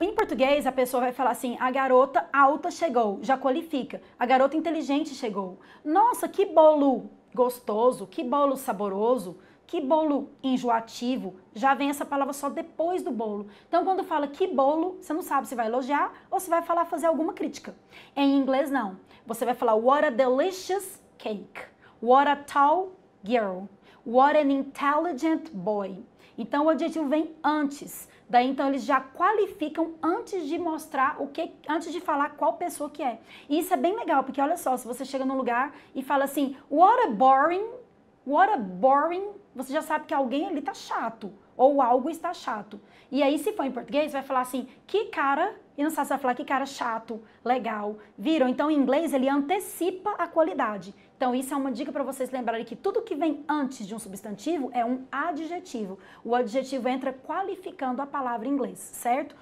Em português, a pessoa vai falar assim: a garota alta chegou, já qualifica. A garota inteligente chegou. Nossa, que bolo gostoso, que bolo saboroso, que bolo enjoativo. Já vem essa palavra só depois do bolo. Então, quando fala que bolo, você não sabe se vai elogiar ou se vai falar fazer alguma crítica. Em inglês, não. Você vai falar: what a delicious cake. What a tall girl. What an intelligent boy. Então o adjetivo vem antes. Daí então eles já qualificam antes de mostrar o que, antes de falar qual pessoa que é. E isso é bem legal, porque olha só, se você chega num lugar e fala assim, what a boring What a boring. Você já sabe que alguém ali tá chato. Ou algo está chato. E aí, se for em português, vai falar assim: que cara. E não sabe se vai falar que cara chato, legal. Viram? Então, em inglês, ele antecipa a qualidade. Então, isso é uma dica para vocês lembrarem que tudo que vem antes de um substantivo é um adjetivo. O adjetivo entra qualificando a palavra em inglês, certo?